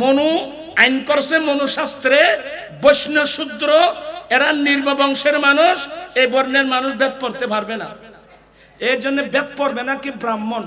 মনু আইন করছে মনুশাস্ত্রে বৈষ্ণব শূদ্র এরা নির্ম বংশের মানুষ এই বর্ণের মানুষ বেদ পড়তে পারবে না এর জন্য বেদ পড়বে না কি ব্রাহ্মণ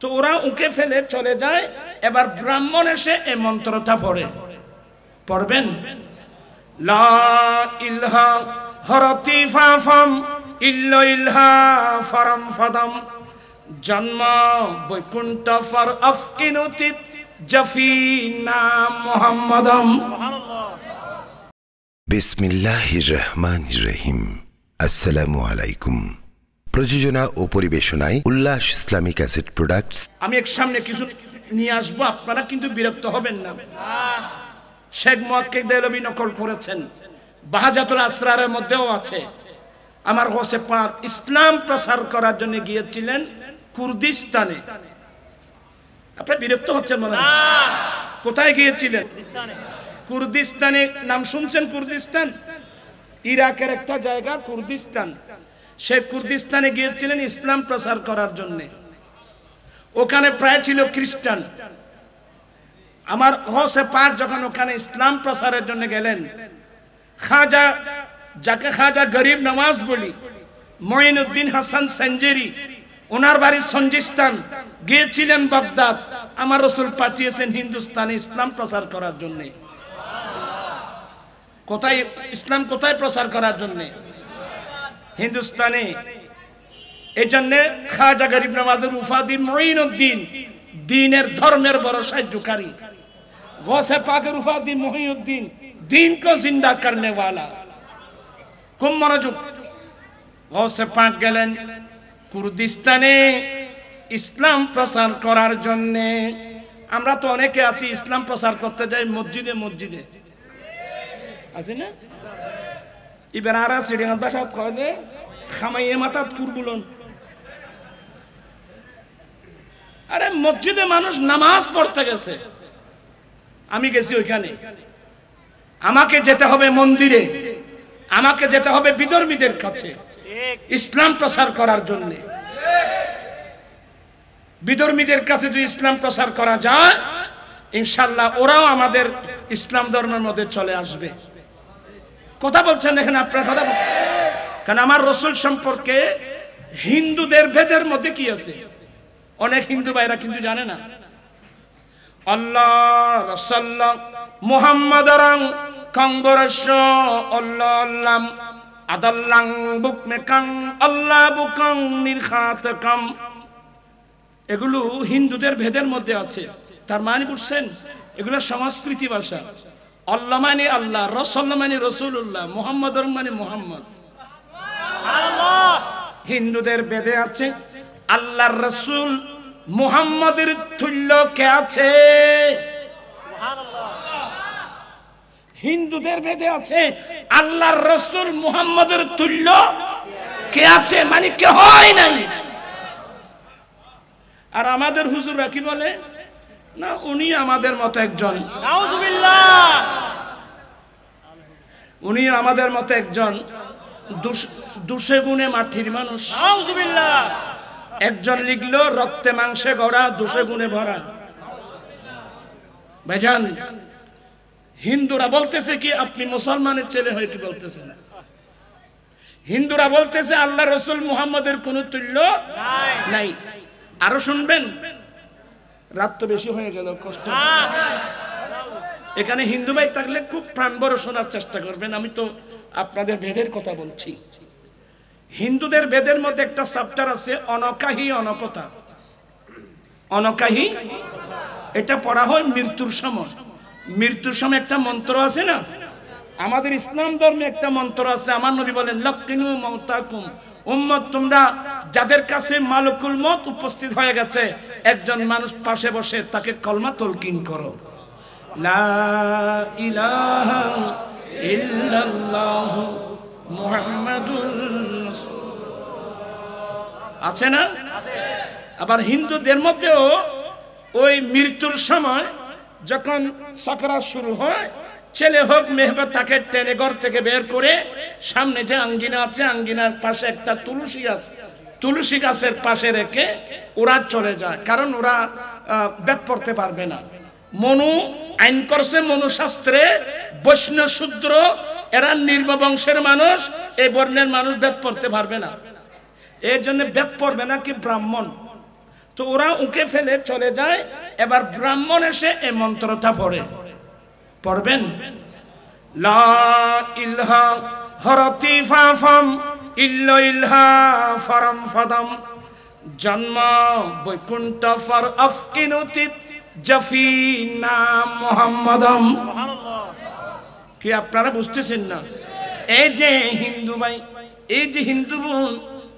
তো ওরা উঁকে ফেলে চলে যায় এবার ব্রাহ্মণ এসে এ মন্ত্রটা পড়ে পড়বেন লা ইলহা হরতি ইল্ল ইলহা ফরম ফদম জন্ম বৈকুণ্ঠ ফর আফ ইনুতিত জফিনা মোহাম্মদম বিসমিল্লাহির রহমানির রহিম আসসালামু আলাইকুম প্রযোজনা ও পরিবেশনায় উল্লাস ইসলামিক অ্যাসেট প্রোডাক্টস আমি এক সামনে কিছু নিয়ে আসবো আপনারা কিন্তু বিরক্ত হবেন না শেখ মোয়াক্কেক দেলবি নকল করেছেন বাহাজাতুল আসরারের মধ্যেও আছে আমার হোসে পাক ইসলাম প্রসার করার জন্য গিয়েছিলেন কুর্দিস্তানে আপনার বিরক্ত হচ্ছেন মনে হয় কোথায় গিয়েছিলেন কুর্দিস্তানে নাম শুনছেন কুর্দিস্তান ইরাকের একটা জায়গা কুর্দিস্তান সে কুর্দিস্তানে গিয়েছিলেন ইসলাম প্রসার করার জন্য ওখানে প্রায় ছিল খ্রিস্টান আমার হসে পাঁচ যখন ওখানে ইসলাম প্রসারের জন্য গেলেন খাজা যাকে খাজা গরিব নওয়াজ বলি উদ্দিন হাসান সঞ্জেরি ওনার বাড়ি সঞ্জিস্তান গিয়েছিলেন বাগদাদ আমার রসুল পাঠিয়েছেন হিন্দুস্তানে ইসলাম প্রচার করার জন্য কোথায় ইসলাম কোথায় প্রচার করার জন্য হিন্দুস্তানে এই জন্য খাজা গরিব নামাজের মঈন উদ্দিন দিনের ধর্মের ভরসায় সাহায্যকারী গোসে পাকের উফাদি মহিউদ্দিন দিন কো জিন্দা করনে ওয়ালা খুব মনোযোগ গৌসে পাক গেলেন কুর্দিস্তানে ইসলাম প্রচার করার জন্যে আমরা তো অনেকে আছি ইসলাম প্রচার করতে যাই মসজিদে মসজিদে আছে না ইবেন আর সিডিং সাথ কয় দে খামাইয়ে মাতাত কুরবুলন আরে মসজিদে মানুষ নামাজ পড়তে গেছে আমি গেছি ওইখানে আমাকে যেতে হবে মন্দিরে আমাকে যেতে হবে বিধর্মীদের কাছে ইসলাম প্রসার করার জন্যে বিধর্মীদের কাছে যদি ইসলাম প্রচার করা যায় ইনশাল্লাহ ওরাও আমাদের ইসলাম ধর্মের মধ্যে চলে আসবে কথা বলছেন এখানে আপনার কথা কারণ আমার রসুল সম্পর্কে হিন্দুদের ভেদের মধ্যে কি আছে অনেক হিন্দু ভাইরা কিন্তু জানে না আল্লাহ রসাল্লাম মোহাম্মদ রং কংবরস অল্লাহ আল্লাহ আদাল্লাং বুক মে আল্লাহ বুকং নির্খাত কাম এগুলো হিন্দুদের ভেদের মধ্যে আছে তার মানে বুঝছেন এগুলো সংস্কৃতি ভাষা আল্লাহ মানে আল্লাহ রসল্লা মানে রসুল্লাহ মোহাম্মদ মানে মোহাম্মদ হিন্দুদের বেদে আছে আল্লাহ রসুল মুহাম্মদের তুল্য কে আছে হিন্দুদের বেদে আছে আল্লাহ রসুল মুহাম্মদের তুল্য কে আছে মানে কে হয় নাই আর আমাদের হুজুররা কি বলে না উনি আমাদের মতো একজন উনি আমাদের মতো একজন দুশে গুণে মাটির মানুষ একজন লিখল রক্তে মাংসে গড়া দুশে গুণে ভরা ভাইজান হিন্দুরা বলতেছে কি আপনি মুসলমানের ছেলে হয়ে কি বলতেছে না হিন্দুরা বলতেছে আল্লাহ রসুল মুহাম্মদের কোন তুল্য নাই আরো শুনবেন রাত তো বেশি হয়ে গেল কষ্ট হ্যাঁ। এখানে হিন্দু ভাই থাকলে খুব প্রাণবর শোনার চেষ্টা করবেন আমি তো আপনাদের ভেদের কথা বলছি হিন্দুদের বেদের মধ্যে একটা চ্যাপ্টার আছে অনকাহি অনকতা অনকাহি এটা পড়া হয় মৃত্যুর সময় মৃত্যুর সময় একটা মন্ত্র আছে না আমাদের ইসলাম ধর্মে একটা মন্ত্র আছে আমার নবী বলেন লক্ষিনু মৌতাকুম উম্মত তোমরা যাদের কাছে মালকুল মত উপস্থিত হয়ে গেছে একজন মানুষ পাশে বসে তাকে কলমা তলকিন করো আছে না আবার হিন্দুদের মধ্যেও ওই মৃত্যুর সময় যখন সাকরা শুরু হয় ছেলে হোক মেয়ে হোক তাকে টেনে ঘর থেকে বের করে সামনে যে আঙ্গিনা আছে আঙ্গিনার পাশে একটা তুলসী আছে তুলসী গাছের পাশে রেখে ওরা চলে যায় কারণ ওরা বেদ পড়তে পারবে না মনু আইন করছে মনুশাস্ত্রে বৈষ্ণব শূদ্র এরা নির্ম বংশের মানুষ এই বর্ণের মানুষ বেদ পড়তে পারবে না এর জন্য বেদ পড়বে না কি ব্রাহ্মণ তো ওরা উঁকে ফেলে চলে যায় এবার ব্রাহ্মণ এসে এই মন্ত্রটা পড়ে পড়বেন হরতি ফাফম ইল্ল ফরম ফদম জন্ম বৈকুণ্ঠ ফর কি আপনারা বুঝতেছেন না এই যে হিন্দু ভাই এই যে হিন্দু বোন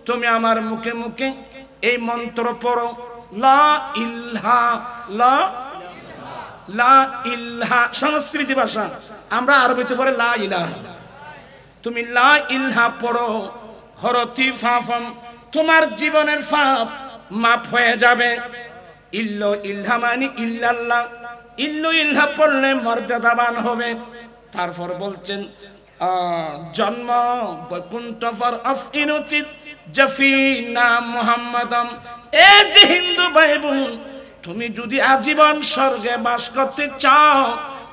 তুমি আমার মুখে মুখে এই মন্ত্র পড়ো লা ইল্হা লা সংস্কৃতি ভাষা আমরা আরবিতে পরে লা ইলাহা তুমি লা ইলহা পড়ো হরতি ফাফম তোমার জীবনের ফাপ মাফ হয়ে যাবে ইল্লো ইল্হা মানি ইল্লাল্লাহ ইল্লু ইল্হা পড়লে মর্যাদাবান হবে তারপর বলছেন জন্ম বৈকুণ্ঠ ফর অফ ইনুতিত জফি না মোহাম্মদম এ যে হিন্দু ভাই বোন তুমি যদি আজীবন স্বর্গে বাস করতে চাও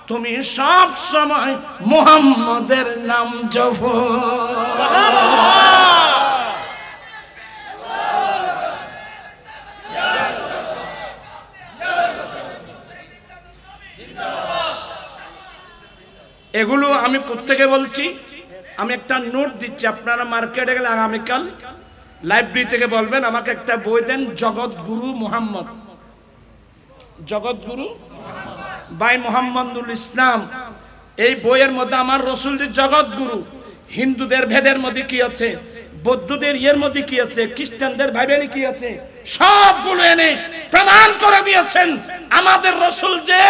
তুমি সব সময় মোহাম্মদের নাম জপ এগুলো আমি কোথেকে বলছি আমি একটা নোট দিচ্ছি আপনারা মার্কেটে গেলে আগামীকাল লাইব্রেরি থেকে বলবেন আমাকে একটা বই দেন জগৎ গুরু মোহাম্মদ জগৎগুরু ভাই মোহাম্মদুল ইসলাম এই বইয়ের মধ্যে আমার রসুল যে জগৎগুরু হিন্দুদের ভেদের মধ্যে কি আছে বৌদ্ধদের ইয়ের মধ্যে কি আছে খ্রিস্টানদের ভাইবেলি কি আছে সবগুলো এনে প্রমাণ করে দিয়েছেন আমাদের রসুল যে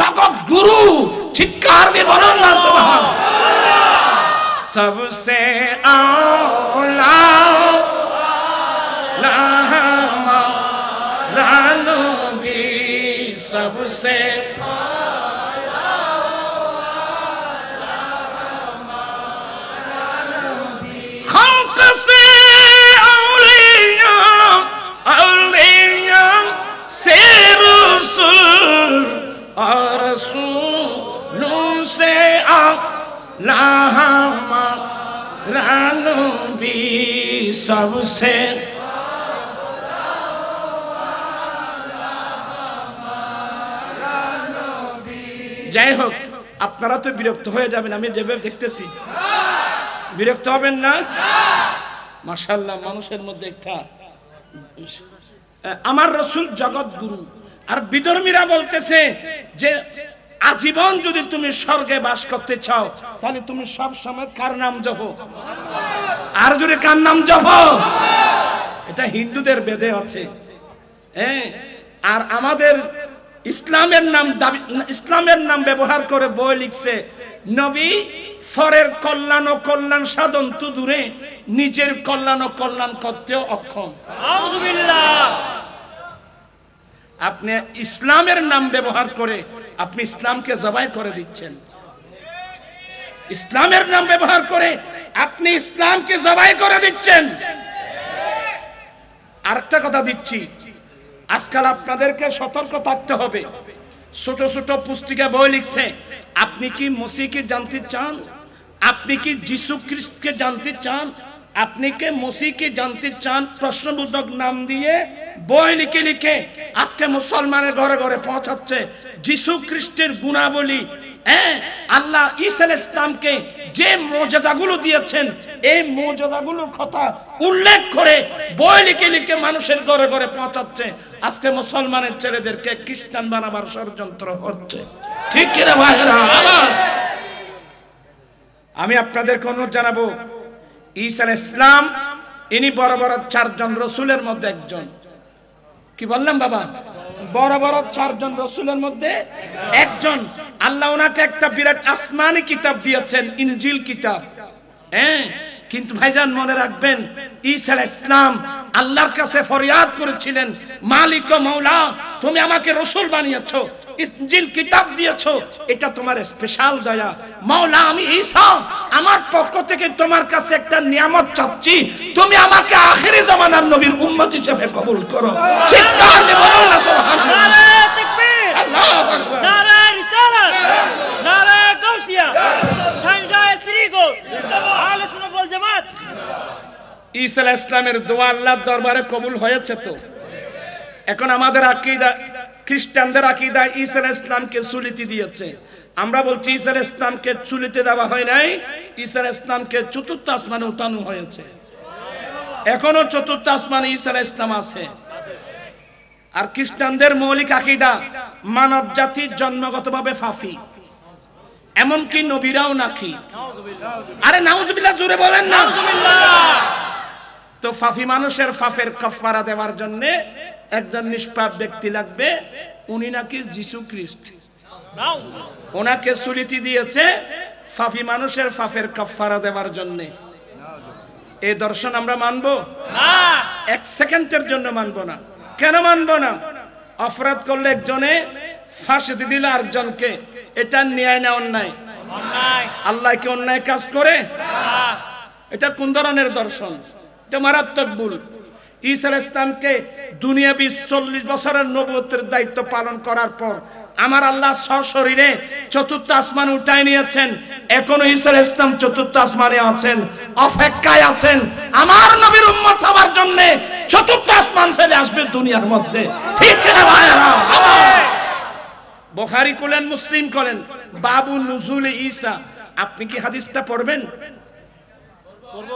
জগৎ গুরু চিৎকার দিয়ে বলুন না সবসে আওলা سب اور سب سے যাই হোক আপনারা তো বিরক্ত হয়ে যাবেন আমি যেভাবে দেখতেছি বিরক্ত হবেন না মাসাল্লাহ মানুষের মধ্যে একটা আমার রসুল জগৎ গুরু আর বিধর্মীরা বলতেছে যে আজীবন যদি তুমি স্বর্গে বাস করতে চাও তাহলে তুমি সব সময় কার নাম জপো আর যদি কার নাম জপো এটা হিন্দুদের বেদে আছে হ্যাঁ, আর আমাদের ইসলামের নাম দাবি ইসলামের নাম ব্যবহার করে বই লিখছে নবী ফরের কল্যাণ ও কল্যাণ সাধন তো দূরে নিজের কল্যাণ ও কল্যাণ করতেও অক্ষম আপনি ইসলামের নাম ব্যবহার করে আপনি ইসলামকে জবাই করে দিচ্ছেন ইসলামের নাম ব্যবহার করে আপনি ইসলামকে জবাই করে দিচ্ছেন আরেকটা কথা দিচ্ছি আজকাল আপনাদেরকে সতর্ক থাকতে হবে ছোট ছোট পুস্তিকা বই লিখছে আপনি কি মসিকে জানতে চান আপনি কি যিশু খ্রিস্টকে জানতে চান আপনি কে মসিকে জানতে চান প্রশ্নবোধক নাম দিয়ে বই লিখে লিখে আজকে মুসলমানের ঘরে ঘরে পৌঁছাচ্ছে যিশু খ্রিস্টের গুণাবলী হ্যাঁ, আল্লাহ ইসাল ইসলামকে যে মর্যাদাগুলো দিয়েছেন এই মর্যাদাগুলোর কথা উল্লেখ করে বই লিখে লিখে মানুষের ঘরে ঘরে পৌঁছাচ্ছে আজকে মুসলমানের ছেলেদেরকে খ্রিস্টান বানাবার ষড়যন্ত্র হচ্ছে ঠিক কিনা ভাইরা আমি আপনাদেরকে অনুরোধ জানাবো ইসাল ইসলাম ইনি বড় বড় চারজন রসুলের মধ্যে একজন কি বললাম বাবা বড় বড় চারজন রসুলের মধ্যে একজন আল্লাহ ওনাকে একটা বিরাট আসমানি কিতাব দিয়েছেন ইঞ্জিল কিতাব হ্যাঁ কিন্তু ভাইজান মনে রাখবেন ঈসা ইসলাম আল্লাহর কাছে ফরিয়াদ করেছিলেন মালিক ও মৌলা তুমি আমাকে রসুল বানিয়েছো ইঞ্জিল কিতাব দিয়েছো এটা তোমার স্পেশাল দয়া মাওলানা আমি ঈসা আমার পক্ষ থেকে তোমার কাছে একটা নিয়ামত চাচ্ছি তুমি আমাকে আখেরি জামানার নবীর উম্মত হিসেবে কবুল করো চিৎকার দিয়ে বলো না সুবহানাল্লাহ নারায়ে তাকবীর আল্লাহু আকবার নারায়ে রিসালাত নারায়ে গাউসিয়া শানজায়ে শ্রীগো আহলে সুন্নাত ওয়াল জামাত ঈসা আলাইহিস সালামের দোয়া আল্লাহর দরবারে কবুল হয়েছে তো এখন আমাদের আকীদা খ্রিস্টানদের আকিদায় ঈসা ইসলামকে সুলিতি দিয়েছে আমরা বলছি ঈসা ইসলামকে চুলিতে দেওয়া হয় নাই ঈসা ইসলামকে চতুর্থ আসমানে উঠানো হয়েছে এখনো চতুর্থ আসমানে ঈসা ইসলাম আছে আর খ্রিস্টানদের মৌলিক আকিদা মানব জাতি জন্মগতভাবে ফাফি এমনকি নবীরাও নাকি আরে নাউজবিল্লাহ জুড়ে বলেন না তো ফাফি মানুষের ফাফের কফারা দেওয়ার জন্যে একজন নিষ্পাপ ব্যক্তি লাগবে উনি নাকি যিশু খ্রিস্ট ওনাকে সুলিতি দিয়েছে ফাফি মানুষের ফাফের কাফারা দেওয়ার জন্য এই দর্শন আমরা মানব এক সেকেন্ডের জন্য মানব না কেন মানব না অপরাধ করলে একজনে ফাঁসি দিয়ে দিল আরেকজনকে এটা ন্যায় না অন্যায় আল্লাহ কি অন্যায় কাজ করে এটা কোন ধরনের দর্শন এটা মারাত্মক ভুল ঈসা ইসলামকে বিশ চল্লিশ বছরের নবতের দায়িত্ব পালন করার পর আমার আল্লাহ সশরীরে চতুর্থ আসমান উঠায় নিয়েছেন এখনো ঈসা ইসলাম চতুর্থ আসমানে আছেন অপেক্ষায় আছেন আমার নবীর উম্মত হবার জন্য চতুর্থ আসমান ফেলে আসবে দুনিয়ার মধ্যে ঠিক না ভাইরা বুখারী কোলেন মুসলিম করলেন বাবু নুজুল ঈসা আপনি কি হাদিসটা পড়বেন পড়ব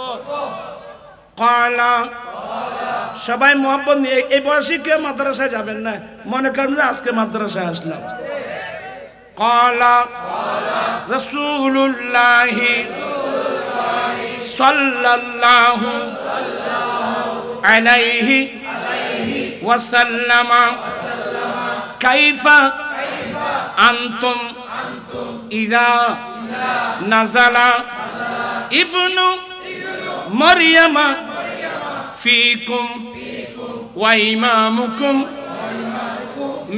قال সবাই মোহাম্মদ নিয়ে এই বয়সে কেউ মাদ্রাসায় যাবেন না মনে করেন আজকে মাদ্রাসায় আসলাম কলা রসুল্লাহ সাল্লাল্লাহু আলাইহি ওয়াসাল্লাম কাইফা আনতুম ইদা নাজালা ইবনু মরিয়ামা فيكم ওয়াইমামুকুম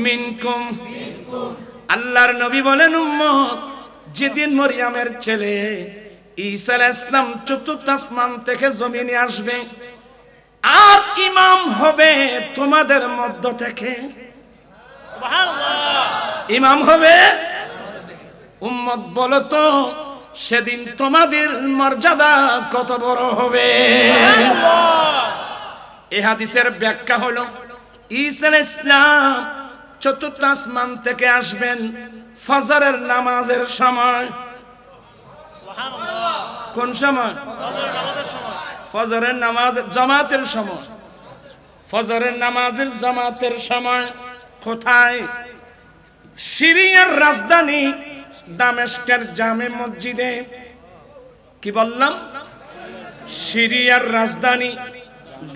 মিনকুম আল্লাহর নবী বলেন উম্মত যেদিন মরিয়ামের ছেলে ঈসা ইসলাম চতুর্থ আসমান থেকে জমিনে আসবে আর ইমাম হবে তোমাদের মধ্য থেকে ইমাম হবে উম্মত বলো তো সেদিন তোমাদের মর্যাদা কত বড় হবে এ হাদিসের ব্যাখ্যা হলো ঈসা ইসলাম চতুর্থ আসমান থেকে আসবেন ফজরের নামাজের সময় কোন সময় ফজরের নামাজ জামাতের সময় ফজরের নামাজের জামাতের সময় কোথায় সিরিয়ার রাজধানী দামেস্কের জামে মসজিদে কি বললাম সিরিয়ার রাজধানী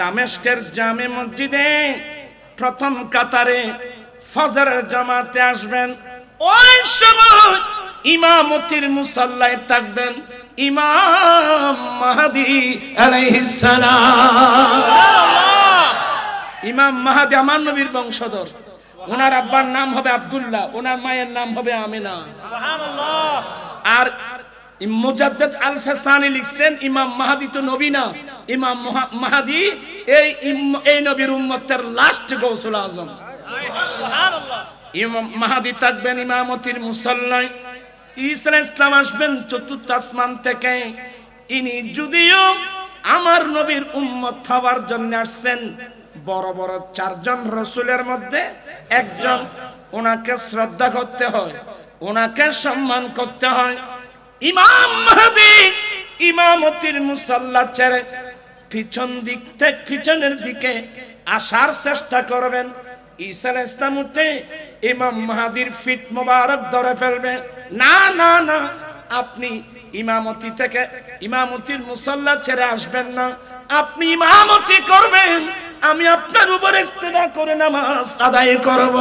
দামেস্কের জামে মসজিদে প্রথম কাতারে ফজর জামাতে আসবেন ওই সময় ইমামতির মুসাল্লায় থাকবেন ইমাম মাহাদি আলাইহিস সালাম ইমাম মাহাদি আমার নবীর বংশধর ওনার আব্বার নাম হবে আবদুল্লাহ ওনার মায়ের নাম হবে আমিনা আর মুজাদ্দেদ আল ফেসানি লিখছেন ইমাম মাহাদি তো নবী না ইমাম মাহাদি এই এই নবীর উম্মতের লাস্ট গৌসুল আজম ইমাম মাহাদি থাকবেন ইমামতির মুসল্লায় ইসলাম আসবেন চতুর্থ আসমান থেকে ইনি যদিও আমার নবীর উম্মত হওয়ার জন্য আসছেন বড় বড় চারজন রসুলের মধ্যে একজন ওনাকে শ্রদ্ধা করতে হয় ওনাকে সম্মান করতে হয় ইমাম মাহাদি ইমামতির মুসল্লা ছেড়ে পিছন দিক থেকে পিছনের দিকে আসার চেষ্টা করবেন ঈসা ইসলাম উঠে ইমাম মাহাদির ফিট মোবারক ধরে ফেলবে না না না আপনি ইমামতি থেকে ইমামতির মুসল্লা ছেড়ে আসবেন না আপনি ইমামতি করবেন আমি আপনার উপর একতেদা করে নামাজ আদায় করব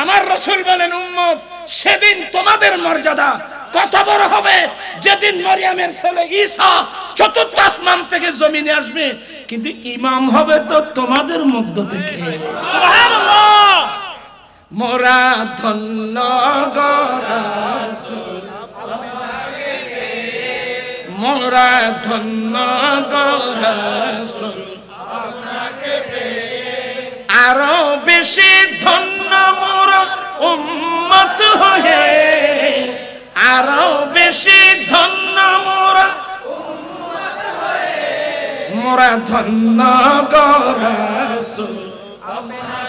আমার রসুল বলেন উম্মত সেদিন তোমাদের মর্যাদা কত বড় হবে যেদিন মরিয়ামের ছেলে ঈসা চতুর্থ আসমান থেকে জমিনে আসবে কিন্তু ইমাম হবে তো তোমাদের মধ্য থেকে মোরা ধন্য গরা মোরা ধন্য আরো বেশি ধন্য মোর উম্মত হয়ে আরো বেশি ধন্য মোর মোরা ধন্য গরসুল আপনাকে